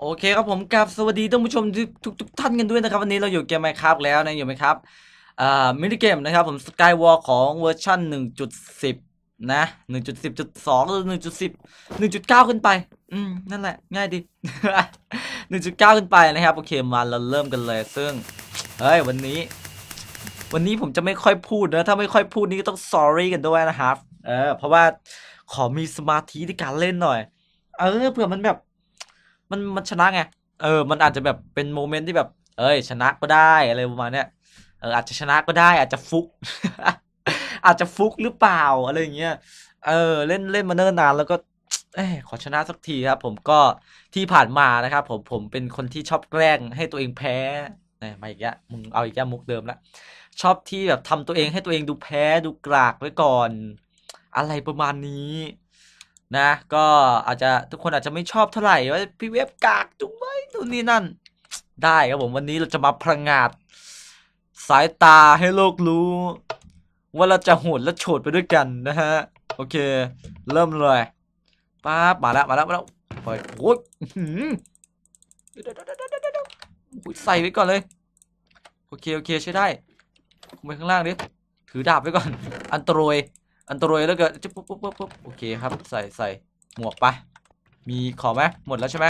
โอเคครับผมกับสวัสดีท่านผู้ชมทุกทุกท่านกันด้วยนะครับ วันนี้เราอยู่เกมไมค์ครับแล้วนะอยู่ไหมครับอ่ามินิเกมนะครับ ผมสกายวอลของเวอร์ชัน1.10 นะ 1.10.2หรือ1.10 1.9 ขึ้นไป อืมนั่นแหละ ง่ายดี 1.9 ขึ้นไปนะครับ โอเคมาเราเริ่มกันเลย ซึ่งเฮ้ยวันนี้ วันนี้ผมจะไม่ค่อยพูดนะ ถ้าไม่ค่อยพูดนี่ก็ต้องสอรี่กันด้วยนะครับเออเพราะว่าขอมีสมาธิในการเล่นหน่อย เออเผื่อมันแบบมันมันชนะไงเออ มันอาจจะแบบเป็นโมเมนต์ที่แบบเอ้ย ชนะก็ได้อะไรประมาณเนี้ยเอออาจจะชนะก็ได้ อาจจะฟุกอาจจะฟุกหรือเปล่าอะไรเงี้ยเออ เล่นเล่นมาเนิ่นนาน แล้วก็ เอขอชนะสักทีครับผมก็ที่ผ่านมานะครับผมผมเป็นคนที่ชอบแกล้งให้ตัวเองแพ้นี่มาอีกแล้วมึงเอาอีกแล้วมุกเดิมละชอบที่แบบทำตัวเองให้ตัวเองดูแพ้ดูกลากไว้ก่อนอะไรประมาณนี้นะ ก็อาจจะทุกคนอาจจะไม่ชอบเท่าไหร่ว่าพี่เวฟกากจุบไว้ตู่นี่นั่น ได้ครับผมวันนี้เราจะมาพลังงาดสายตาให้โลกรู้ว่าเราจะโหดและโฉดไปด้วยกันนะฮะ โอเค เริ่มเลยป้ามาแล้วมาแล้วมาแล้วเปิดโอ้ยใส่ไว้ก่อนเลย โอเค โอเคใช้ได้ไปข้างล่างดิ ถือดาบไว้ก่อน อันตรายอันตรายแล้วเกิดจุ๊บปุ๊บปุ๊บปุ๊บโอเคครับใส่ใส่หมวกไปมีขอไหมหมดแล้วใช่ไหม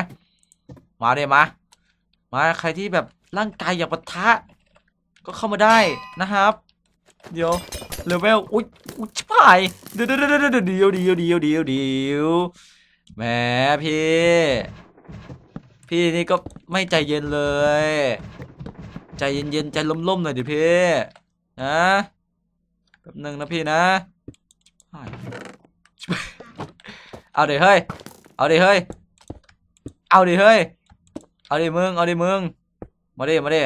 มาเ๋ยมามา ใครที่แบบร่างกายอยากปะทะก็เข้ามาได้นะครับ เดี๋ยวเลเวลอุ๊ยอุ๊ยชิบหายเดี๋ยวเดี๋ยวเดี๋ยวเดี๋ยวเดี๋ยวเดี๋ยวเดี๋ยวเดี๋ยวเดี๋ยวแหมพี่พี่นี่ก็ไม่ใจเย็นเลย ใจเย็นๆใจล้มๆหน่อยดิพี่นะแป๊บนึงนะพี่นะเอาดิเฮ้ย เอาดิเฮ้ย เอาดิเฮ้ย เอาดิมึง เอาดิมึง มาดิมาดิ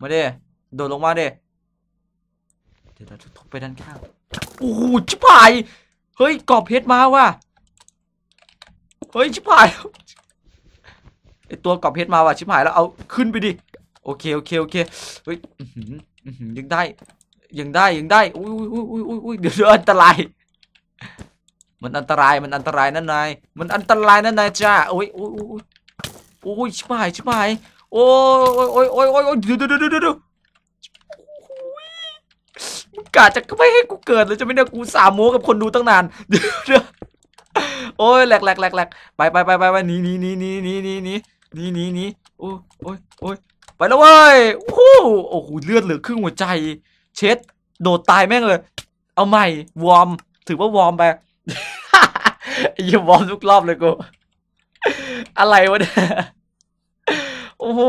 มาดิโดดลงมาดิเดี๋ยวเราจะทุบไปด้านข้างโอ้ชิบหาย เฮ้ยกรอบเพชรมาว่ะ เฮ้ย ชิบหาย ไอตัวกรอบเพชรมาว่ะ ชิบหายแล้วเอาขึ้นไปดิ โอเค โอเค โอเคเฮ้ยยังได้ ยังได้ ยังได้ อุ้ยอุ้ยอุ้ยอุ้ยอุ้ยเดี๋ยวอันตรายมันอันตรายมันอันตรายนั่นนายมันอันตรายนั่นนายจ้าโอ้ยโอ้ยโอ้ยชิบหายชิบหายโอ้ยโอ้ยโอ้ยโอ้ยโอ้ยดูดูดูดูดูมึงกะจะไม่ให้กูเกิดเลยจะไม่ได้กูสามโมกับคนดูตั้งนานเด๋อวโอ้ยแหลกแหลกแหลกแหลกไปไปไปไปไปหนีหนีหนีหนีหนีหนีหนีหนีหนีหนีโอ้ยโอ้ยโอ้ยไปแล้วเว้ยโอ้โหโอ้โหเลือดเหลือครึ่งหัวใจ เช็ด โดดตายแม่งเลย เอาใหม่วอร์มถือว่า วอร์มไปอย่าวอร์มทุกรอบเลยกู อะไรวะเนี่ยโอ้โห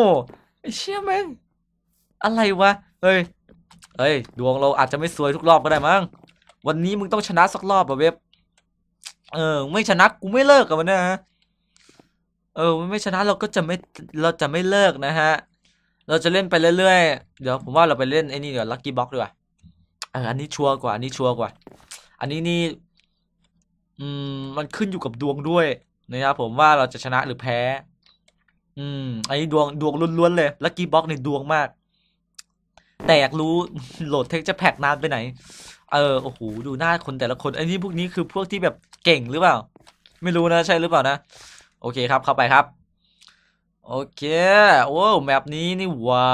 เชี่ยแม่ง อะไรวะ เฮ้ย เฮ้ย ดวงเราอาจจะไม่สวยทุกรอบก็ได้มั้ง วันนี้มึงต้องชนะสักรอบอะเว็บเออ ไม่ชนะกูไม่เลิกกับมันนะฮะเออไม่ชนะเราก็จะไม่เราจะไม่เลิกนะฮะ เราจะเล่นไปเรื่อย ๆ เดี๋ยว ผมว่าเราไปเล่นไอ้นี่เดี๋ยวลัคกี้บ็อกดีกว่า อันนี้ชัวร์กว่า อันนี้ชัวร์กว่าอันนี้นี่มมันขึ้นอยู่กับดวงด้วยนะครับผมว่าเราจะชนะหรือแพ้ อืมอันนี้ดวงดวงล้วนๆเลยลัคกี้บ็อกในดวงมาก แต่อยากรู้ โหลดเทคจะแพกนานไปไหน เออโอ้โหดูหน้าคนแต่ละคนอันนี้พวกนี้คือพวกที่แบบเก่งหรือเปล่าไม่รู้นะใช่หรือเปล่านะโอเคครับเข้าไปครับ โอเค โอ้แมปนี้นี่ว้า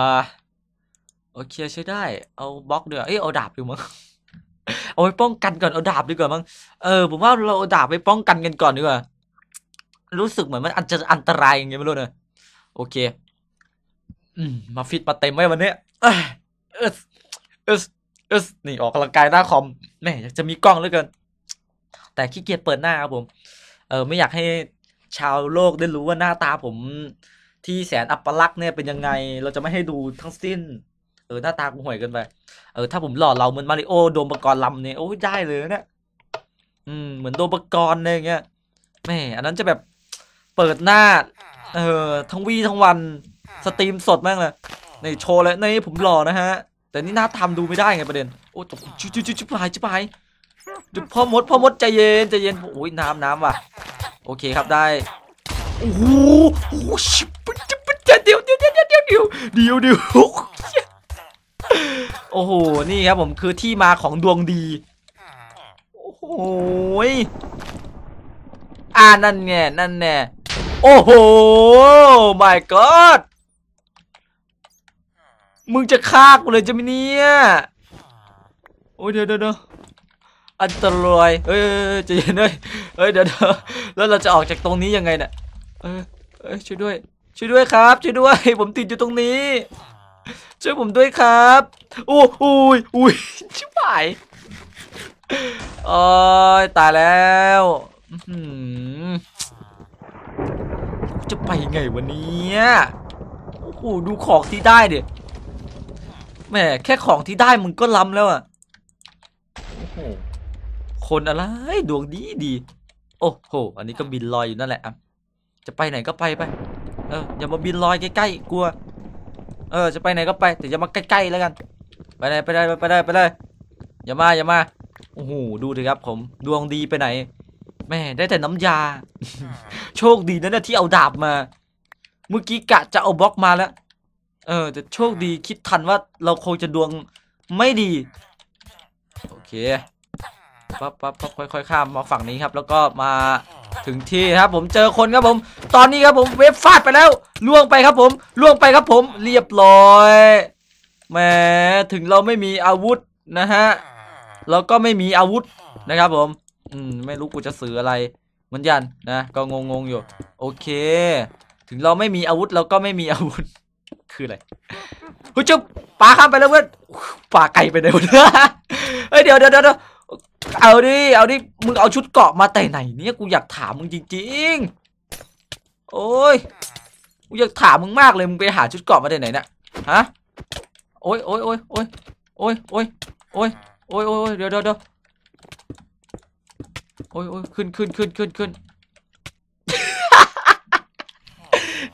โอเคใช้ได้เอาบล็อกเดือเอ้ยเอาดาบอยู่มั้งเอาไว้ป้องกันก่อน เอาดาบดีกว่ามั้งเออผมว่าเราเอาดาบไปป้องกันกันก่อนดีกว่ารู้สึกเหมือนมันอันจะอันตรายอย่างเงี้ยไม่รู้นะ โอเค อืมมาฟิตมาเต็มไว้วันนี้เออเออเออนี่ออกกำลังกายหน้าคอมแม่อยากจะมีกล้องเหลือเกินแต่ขี้เกียจเปิดหน้าครับผม เออ ไม่อยากให้ชาวโลกได้รู้ว่าหน้าตาผม ที่แสนอัปลักษณ์เนี่ยเป็นยังไง เราจะไม่ให้ดูทั้งสิ้นเออหน้าตากูห่วยกันไปเออถ้าผมหล่อเราเหมือนมาริโอโดมปกรณ์ลำเนี่ยโอ้ยได้เลยนะเนี่ยอืมเหมือนโดมปกรณ์อะไรเงี้ยแม่อันนั้นจะแบบเปิดหน้า เออทั้งวีทั้งวันสตรีมสดมากเลยในโชว์เลยในผมหล่อนะฮะ แต่นี่หน้าทำดูไม่ได้ไงประเด็นโอ้ยชิบชิบชิบชิบหายชิบหายจุดพ่อมดพ่อมดใจเย็นใจเย็นโอ้ยน้ำน้ำว่ะโอเคครับได้โอ้โหโอ้ชิบุ๊บเดี๋ยวเดี๋ยวเดี๋ยวเดี๋ยวเดี๋ยวเดี๋ยวเดี๋ยวโอ้โห นี่ครับผมคือที่มาของดวงดี โอ้โห อ่านั่นไน่นั่นแน่โอ้โห my god มึงจะฆ่ากูเลยจะไม่เนี่ยโอ้ยเดี๋ยวเดี๋ยวอันตรายเฮ้ยจะเย็นเลยเฮ้ยเดี๋ยวเดี๋ยวแล้วเราจะออกจากตรงนี้ยังไงเนี่ยเฮ้ยช่วยด้วยช่วยด้วยครับช่วยด้วยผมติดอยู่ตรงนี้ช่วยผมด้วยครับออุ้ยอุ้ยชิบหายโอ้ยตายแล้วจะไปไงวันนี้โอ้โหดูของ ที่ได้เดี๋ยแม่แค่ของที่ได้ มึง ก็ ล้ำแล้วอ่ะโอ้โหคนอะไรดวงดีดี โอ้โหอันนี้ก็บินลอยอยู่ นั่นแหละ จะไปไหนก็ไปไป เอออย่ามาบินลอย ใกล้ๆกลัวเออจะไปไหนก็ไปแต่อย่ามาใกล้ๆแล้วกัน ไปไหนไปได้ไปได้ไปได้อย่ามาอย่ามาโอ้โหดูอะครับ ผมดวงดีไปไหนแม่ได้แต่น้ำยา โชคดีนะเนี่ยที่เอาดาบมา เมื่อกี้กะจะเอาบล็อกมาแล้วเออแต่โชคดีคิดทันว่าเราคงจะดวงไม่ดีโอเคปั๊บปั๊บปั๊บค่อยๆข้ามมาฝั่งนี้ครับ แล้วก็มาถึงที่ครับผมเจอคนครับผม ตอนนี้ครับผมเวฟฟาดไปแล้วล่วงไปครับผมล่วงไปครับผม เรียบร้อยแหมถึงเราไม่มีอาวุธนะฮะเราก็ไม่มีอาวุธนะครับ ผม อืมไม่รู้กูจะสื่ออะไรเหมือนกันนะก็งงงอยู่ โอเค ถึงเราไม่มีอาวุธ เราก็ไม่มีอาวุธ คืออะไรเฮ้ยจุ๊บปลาข้ามไปแล้วเว้ยปลาไก่ไปไหนหมดเฮ้ยเดี๋ยวเดี๋ยวเดี๋ยวเอาดิ เอาดิ มึงเอาชุดเกาะมาแต่ไหนเนี่ย กูอยากถามมึงจริงๆโอ้ยกูอยากถามมึงมากเลย มึงไปหาชุดเกาะมาแต่ไหนเนี่ย ฮะโอ้ยโอ้ยโอ้ยโอ้ยโอ้ยโอ้ยโอ้ยโอ้ยโอ้ยเดี๋ยวเดี๋ยวเดี๋ยวโอ้ยโอ้ยขึ้นขึ้นขึ้นขึ้นขึ้น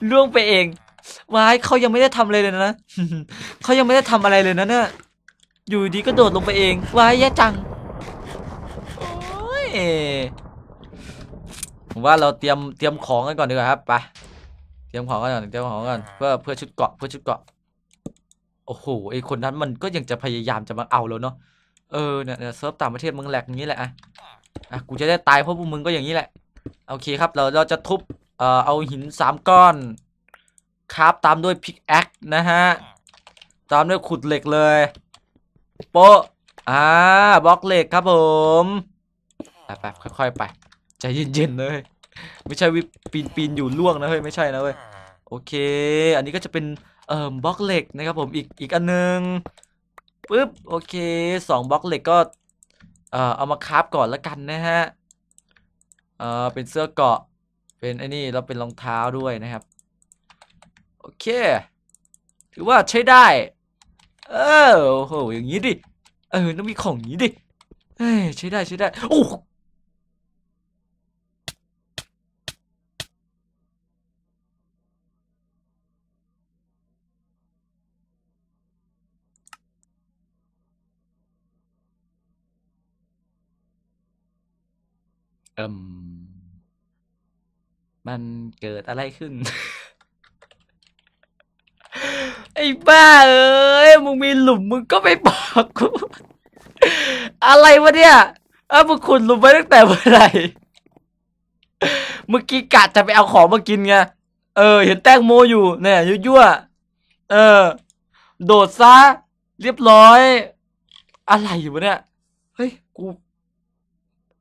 ล่วงไปเองวายเขายังไม่ได้ทำอะไรเลยนะเขายังไม่ได้ทำอะไรเลยนะเนี่ย อยู่ดีก็โดดลงไปเองวายแย่จังผมว่าเราเตรียมเตรียมของกันก่อนดีกว่าครับไปเตรียมของกันก่อนเตรียมของกันเพื่อเพื่อชุดเกาะเพื่อชุดเกาะโอ้โหไอคนนั้นมันก็ยังจะพยายามจะมาเอาเราเนาะเออเนี่ยเซิร์ฟต่างประเทศมึงแหลกงี้แหละอ่ะอ่ะกูจะได้ตายเพราะพวกมึงก็อย่างนี้แหละ โอเคครับ เราเราจะทุบเอ่อเอาหินสามก้อน ครับตามด้วยพิกแอคนะฮะ ตามด้วยขุดเหล็กเลย โป๊ะอ่าบล็อกเหล็กครับผมไปค่อย ๆไปใจเย็นๆเลย ไม่ใช่วิปีนปีนอยู่ล่วงนะ เฮ้ย ไม่ใช่นะเว้ยโอเค อันนี้ก็จะเป็น เอ่อบล็อกเหล็กนะครับ ผมอีกอีกอันนึงปึ๊บโอเค สองบล็อกเหล็กก็ เอ่อ เอามาคราฟก่อนละกันนะฮะเอ่อเป็นเสื้อเกาะเป็น ไอ้นี่แล้วเป็นรองเท้าด้วยนะครับ โอเค ถือว่าใช้ได้เออโอ้โหอย่างนี้ดิเออต้องมีของนี้ดิเฮ้ยใช้ได้ใช้ได้โอ้อมมันเกิดอะไรขึ้น ไอ้บ้า เอ้ยมึงมีหลุมมึงก็ไม่บอกกูอะไรวะเนี่ยเออมึงขุดหลุมไว้ตั้งแต่เมื่อไหร่เมื่อกี้กะจะไปเอาของมากินไง เออ เห็นแตงโมอยู่เนี่ยยั่วๆ เออ โดดซะเรียบร้อย อะไรอยู่เนี่ย เฮ้ยกู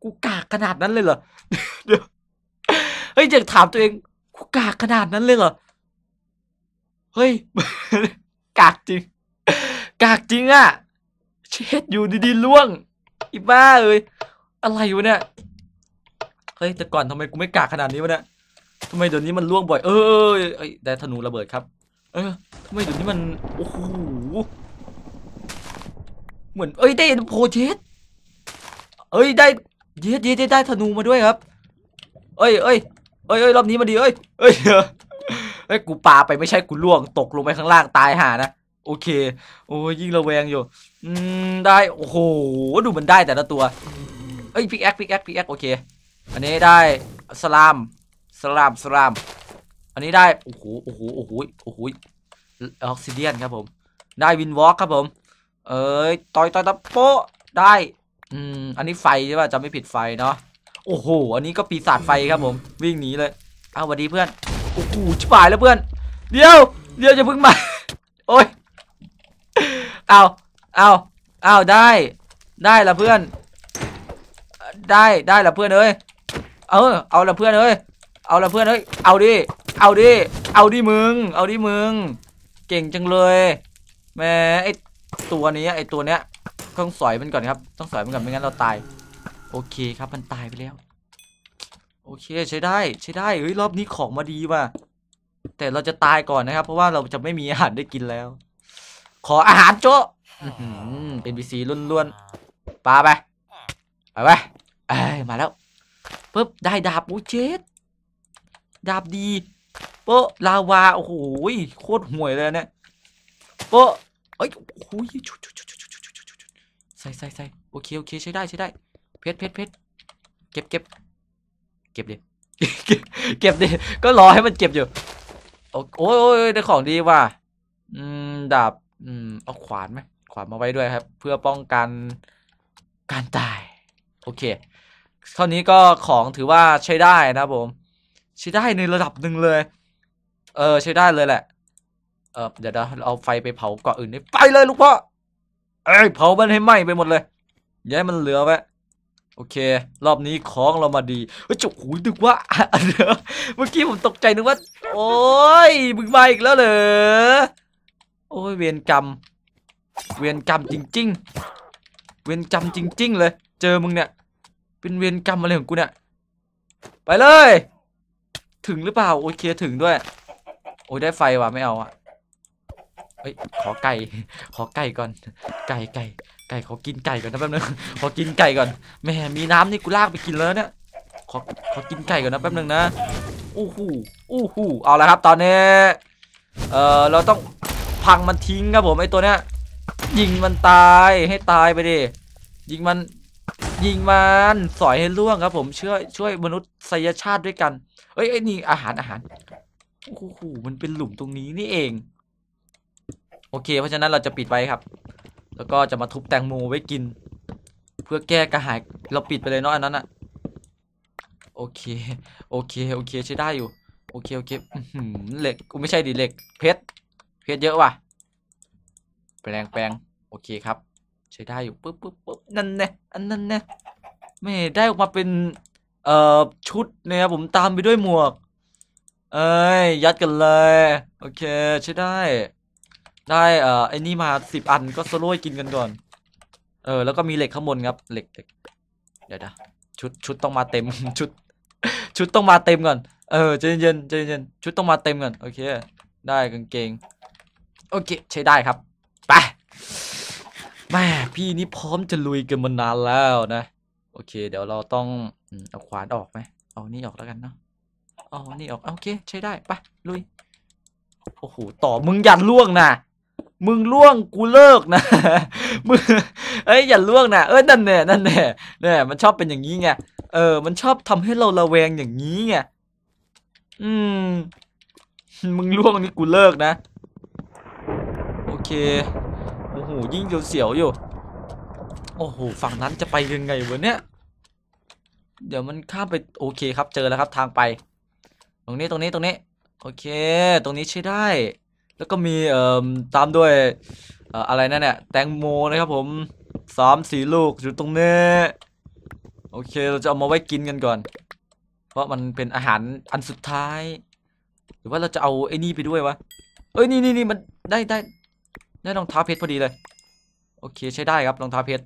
กูกากขนาดนั้นเลยเหรอเดี๋ยวเฮ้ยอยากถามตัวเอง กูกากขนาดนั้นเลยเหรอ เฮ้ยกากจริง กากจริงอะเช็ดอยู่ดีๆล่วงอีบ้าเอ้ยอะไรอยู่เนี่ย เฮ้ยแต่ก่อนทำไมกูไม่กากขนาดนี้วะเนี่ยทำไมเดี๋ยวนี้มันล่วงบ่อยเออไอ้แต่ธนูระเบิดครับ เออทำไมเดี๋ยวนี้มันโอ้โหเหมือนเอ้ยได้โพเชสเอ้ยได้ยีดยีดได้ธนูมาด้วยครับ เอ้ยเอ้ยเอ้ยเอ้ยรอบนี้มาดีเอ้ยเอ้ยเอ้ยกูปาไปไม่ใช่กูล่วงตกลงไปข้างล่างตายห่านะ โอเคโอ้ยยิ่งระแวงอยู่อืมได้โอ้โหดูมันได้แต่ละตัวเอ้ยพิกแอคพิกแอคพิกแอคโอเคอันนี้ได้สลามสลามสลาม อันนี้ได้โอ้โหโอ้โหโอ้โหโอ้โหออกซิเดียนครับผม ได้วินวอล์กครับผม เอ้ยต่อยต่อยตะโปได้อืมอันนี้ไฟใช่ป่ะจำไม่ผิดไฟเนาะ โอ้โห อันนี้ก็ปีศาจไฟครับผม วิ่งหนีเลยอ้าวสวัสดีเพื่อน โอ้โห ชิบหายแล้วเพื่อน เดี๋ยว เดี๋ยวจะพึ่งมาโอ้ย เอาเอา เอาได้ ได้ละเพื่อน ได้ ได้ละเพื่อนเอ้ยเออเอาละเพื่อนเอ้ยเอาละเพื่อนเอ้ย เอาดิ เอาดิ เอาดิมึง เอาดิมึง เก่งจังเลย แม่ไอตัวนี้ไอตัวเนี้ยต้องสอยมันก่อนครับ ต้องสอยมันก่อนไม่งั้นเราตาย โอเคครับ มันตายไปแล้ว โอเค ใช้ได้ ใช้ได้เฮ้ยรอบนี้ของมาดีว่ะแต่เราจะตายก่อนนะครับ เพราะว่าเราจะไม่มีอาหารได้กินแล้ว ขออาหารโจะเป็นบีซีล้วนปลาไปไปไปเอ้มาแล้วปุ๊บได้ดาบโอ้เจ็ดดาบดีโปะลาวาโอ้โหโคตรห่วยเลยเนี่ยโปะเอ้ยโอ้ยชุดชุดใส่ใส่ใส่โอเคโอเคใช้ได้ใช้ได้เพชรเพชรเพชรเก็บเก็บ เก็บดิเก็บดิก็รอให้มันเก็บอยู่โอ้โอ้ยได้ของดีว่ะอืมดาบอืมเอาขวานไหมขวานมาไว้ด้วยครับ เพื่อป้องกันการตายโอเคเท่านี้ก็ของถือว่าใช้ได้นะผมใช้ได้ในระดับหนึ่งเลย เออ ใช้ได้เลยแหละ เออเดี๋ยวเราเอาไฟไปเผาเกาะอื่นไปเลยลูกพ่ออ้ยเผา้านให้ไหม้ไปหมดเลยย้ายมันเหลือไว้โอเค รอบนี้ของเรามาดีเฮ้ยจุกหูดึกว่าเมื่อกี้ผมตกใจนึกว่า โอ้ยมึงมาอีกแล้วเหรอโอ้ย เวียนกรรม เวียนกรรมจริงๆ เวียนกรรมจริง ๆ เลย เจอมึงเนี่ย เป็นเวียนกรรมอะไรของกูเนี่ย ไปเลย ถึงหรือเปล่า โอเค ถึงด้วย โอ้ยได้ไฟว่ะ ไม่เอาอะเฮ้ยขอไก่ขอไก่ก่อน ไก่ไก่ ไก่ขอกินไก่ก่อนนะแป๊บนึงขอกินไก่ก่อนแม่มีน้ำนี่กูลากไปกินแล้วเนี่ยขอขอกินไก่ก่อนนะแป๊บนึงนะอู้หูอู้หูเอาละครับตอนนี้เออเราต้องพังมันทิ้งครับผมไอตัวเนี้ยยิงมันตายให้ตายไปดิ ยิงมันยิงมัน สอยให้ร่วงครับ ผมช่วยช่วยมนุษย์สยชาติด้วยกัน เอ้ยไอ้นี่อาหารอาหารโอ้โหมันเป็นหลุมตรงนี้นี่เองโอเคเพราะฉะนั้นเราจะปิดไว้ครับ แล้วก็จะมาทุบแตง โมไว้กิน เพื่อแก้กระหายเราปิดไปเลยเนาะอันนั้นอะโอเคโอเค โอเคใช้ได้อยู่โอเคโอเคเหล็กกูไม่ใช่ดิเหล็กเพชรเพชรเยอะว่ะ แปลงแปลงโอเคครับ ใช้ได้อยู่ปุ๊บปุ๊บปุ๊บนั่นแน่อันนั้นแน่ไม่ได้ออกมาเป็น เอ่อชุดนะ่ยผมตามไปด้วยหมวก เอ้ยยัดกันเลย โอเคใช้ได้ได้ เอ่อไอ้นี่มาสิบอันก็สโลยกินกัน ก่อน เออ แล้วก็มี เหล็กข้างบนครับ เหล็ก เดี๋ยวนะชุด ชุดต้องมาเต็ม ชุด ชุดต้องมาเต็มก่อนเออใจเย็นใจเย็นชุดต้องมา เต็ม ก่อน โอเค ได้กางเกง โอเค ใช้ ได้ครับ ไปแม่พี่นี่พร้อมจะลุยกันมานานแล้วนะ โอเค เดี๋ยวเราต้องเอาขวานออกไหม เอานี่ออกแล้วกันเนาะเอานี่ออก โอเค ใช้ได้ ไป ลุย โอ้โหต่อมึงยันล่วงนะมึงล่วงกูเลิกนะมึงเอ้ยอย่าล่วงนะเอ้ยนั่นแน่นั่นแน่เนี่ยมันชอบเป็นอย่างนี้ไงเออมันชอบทำให้เราระแวงอย่างนี้ไงอืม มึงล่วงนี่กูเลิกนะ โอเคโอ้โหยิ่งเสียวๆอยู่ โอ้โหฝั่งนั้นจะไปยังไงวะเนี่ย เดี๋ยวมันข้ามไปโอเคครับเจอแล้วครับ ทางไป ตรงนี้ตรงนี้ตรงนี้โอเค ตรงนี้ใช้ได้แล้วก็มีเอ่อตามด้วยเอ่ออะไรนั่นเนี่ยแตงโมนะครับผมสามสี่ลูกอยู่ตรงนี้โอเคเราจะเอามาไว้กินกันก่อน เพราะมันเป็นอาหารอันสุดท้าย หรือว่าเราจะเอาไอ้นี่ไปด้วยวะเอ้ยนี่นี่นี่มันได้ได้ได้รองเท้าเพชรพอดีเลย โอเค ใช้ได้ครับรองเท้าเพชร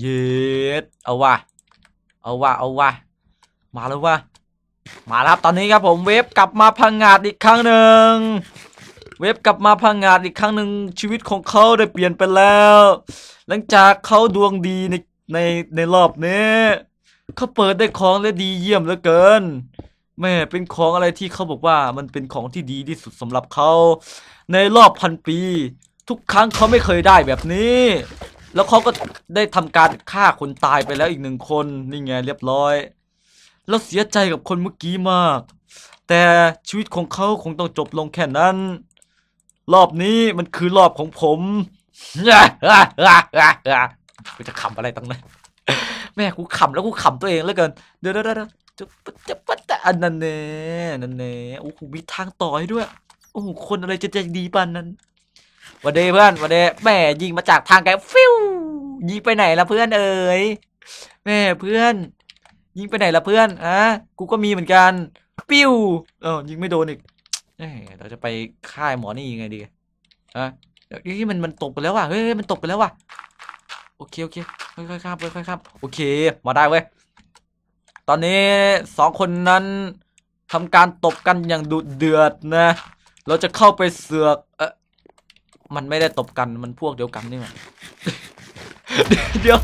เย็ดเอาว่ะ เอาว่ะเอาว่ะมาแล้วว่ะมาแล้วครับตอนนี้ครับผมเวฟกลับมาพังงาดอีกครั้งหนึ่งเวฟกลับมาพังงาดอีกครั้งหนึ่งชีวิตของเขาได้เปลี่ยนไปแล้ว หลังจากเขาดวงดีในในในรอบนี้เขาเปิดได้ของและดีเยี่ยมเหลือเกิน แม่เป็นของอะไรที่เขาบอกว่ามันเป็นของที่ดีที่สุดสำหรับเขาในรอบพันปี ทุกครั้งเขาไม่เคยได้แบบนี้ แล้วเขาก็ได้ทำการฆ่าคนตายไปแล้วอีกหนึ่งคนนี่ไงเรียบร้อย แล้วเสียใจกับคนเมื่อกี้มาก แต่ชีวิตของเขาคงต้องจบลงแค่นั้นรอบนี้มันคือรอบของผมกูจะขำอะไรตั้งนั้นแม่กูขำแล้วกูขำตัวเองแล้วกัน เดี๋ยวเดี๋ยวเดี๋ยวจะจะปัตตอันนั่นเน่นั่นเน่โอ้โหมีทางต่อยด้วย โอ้โหคนอะไรจะใจดีปานนั้นวันเดย์เพื่อนวันเดย์แม่ยิงมาจากทางไกลฟิวยิงไปไหนละเพื่อนเอ๋ยแม่เพื่อน ยิงไปไหนละเพื่อนอ่ะกูก็มีเหมือนกัน ปิวเออยิงไม่โดนอีกเราจะไปค่ายหมอนี่ยังไงดีอ่ะเฮ้ยที่มันมันตกไปแล้วว่ะ เฮ้ย มันตกไปแล้วว่ะ โอเค โอเค ค่อยๆครับค่อยๆครับโอเค มาได้เว้ย ตอนนี้สองคนนั้นทำการตบกันอย่างดุเดือดนะ เราจะเข้าไปเสือก เออมันไม่ได้ตบกัน มันพวกเดียวกันนี่มว่าเดี๋ยว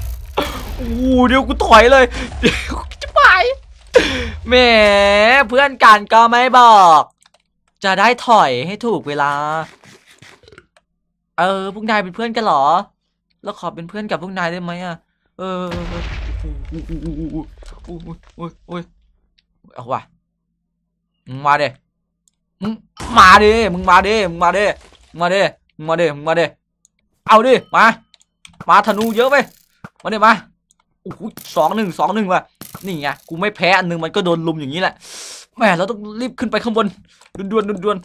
โอ้เดี๋ยวกูถอยเลย จะไปแหม เพื่อนกันก็ไม่บอกจะได้ถอยให้ถูกเวลา เออ พวกนายเป็นเพื่อนกันหรอ แล้วขอเป็นเพื่อนกับพวกนายได้ไหมอ่ะ เออ โอ้ยโอ้ยโอ้ยเอาวะมึงมาเดมึงมาเดมึงมาเดมึงมาเดมึงมาเดมึงมาเดมึงมาเด เอาดิมา มาธนูเยอะไป มาเดมาโอ้โหสองหนึ่งสองหนึ่งว่ะ นี่ไง กูไม่แพ้อันหนึ่งมันก็โดนลุมอย่างนี้แหละแหม เราต้องรีบขึ้นไปข้างบน ด่วนด่วนด่วน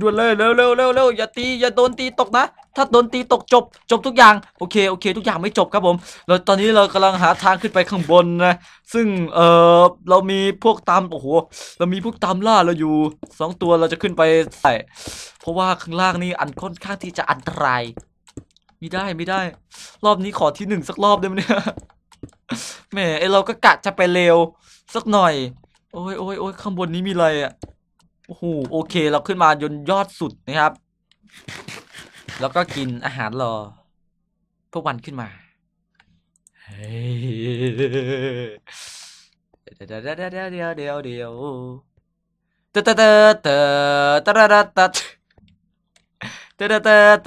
ด่วนเลย เร็วเร็วเร็วเร็วอย่าตี อย่าโดนตีตกนะ ถ้าโดนตีตกจบ จบทุกอย่าง โอเค โอเค ทุกอย่างไม่จบครับผมเราตอนนี้เรากำลังหาทางขึ้นไปข้างบนนะ ซึ่งเออเรามีพวกตามโอ้โห เรามีพวกตามล่าเราอยู่2ตัว เราจะขึ้นไปใส่เพราะว่าข้างล่างนี่อันค่อนข้างที่จะอันตรายไม่ได้ไม่ได้ รอบนี้ขอที่หนึ่งสักรอบได้ไหมเนี่ย แหมไอเราก็กะจะไปเร็วสักหน่อยโอ้ยโอ้ยโอ้ยข้างบนนี้มีอะไรอ่ะ โอ้โห โอเค เราขึ้นมาจนยอดสุดนะครับ แล้วก็กินอาหารรอพว่วันขึ้นมาเฮ้ยเดี๋ยวเดี๋ยวเดี๋ยวเดี๋ยวเดี๋ยวเดี๋ยวเตเตเตเตเตเตเตเตเตเตเต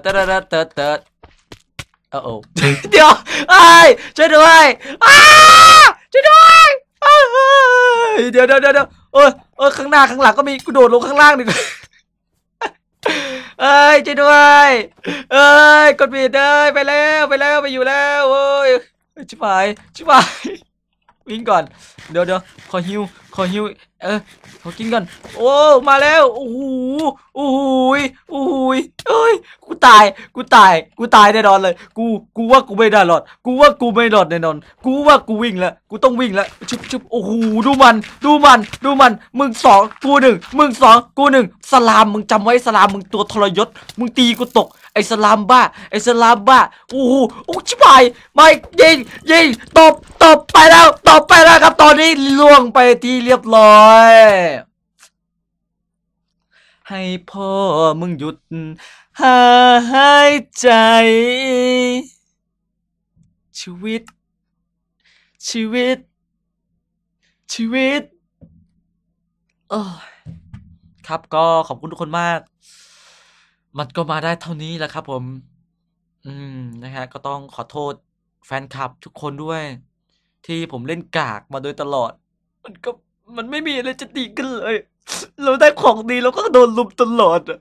เตเตเตโอ้โหเดี๋ยวไอ้ช่วยด้วยช่วยด้วยเดี๋ยวเดี๋ยวเดี๋ยวเออเออข้างหน้าข้างหลังก็มี กูโดดลงข้างล่างหนึ่งเอ้ยจีด้วย เอ้ย กดบิดเอ้ย ไปแล้วไปแล้วไปอยู่แล้ว โอ้ยชิบหายชิบหายวิ่งก่อน เดี๋ยวเดี๋ยวขอฮิวขอหิว เออ ขอกินก่อน โอ้ มาแล้ว โอ้โหโอ้โหโอ้โหเอ้ย กูตาย กูตาย กูตายแน่นอนเลย กู กูว่ากูไม่ได้หลอด กูว่ากูไม่หลอดแน่นอน กูว่ากูวิ่งแล้วกูต้องวิ่งแล้วชุบชุบโอ้โหดูมัน ดูมัน ดูมัน มึงสองกูหนึ่งมึงสองกูหนึ่งสลามมึงจำไว้ สลามมึงตัวทรยศ มึงตีกูตก ไอ้สลามบ้า ไอ้สลามบ้า โอ้โหโอ้ชิบหายไม่ยิงยิงตบตบไปแล้วตบไปแล้วครับ ตอนนี้ล่วงไปทีเรียบร้อย ให้พ่อมึงหยุด หายใจ ชีวิต ชีวิต ชีวิตโอ้ครับก็ขอบคุณทุกคนมาก มันก็มาได้เท่านี้แหละครับผม อืมนะฮะ ก็ต้องขอโทษ แฟนคลับทุกคนด้วย ที่ผมเล่นกากมาโดยตลอดมันก็มันไม่มีอะไรจะดีกันเลย เราได้ของดี เราก็โดนลุมตลอดอะ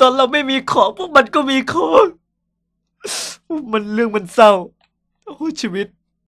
ตอนเราไม่มีของ พวกมันก็มีของ มันเรื่องมันเศร้า โอ้ชีวิต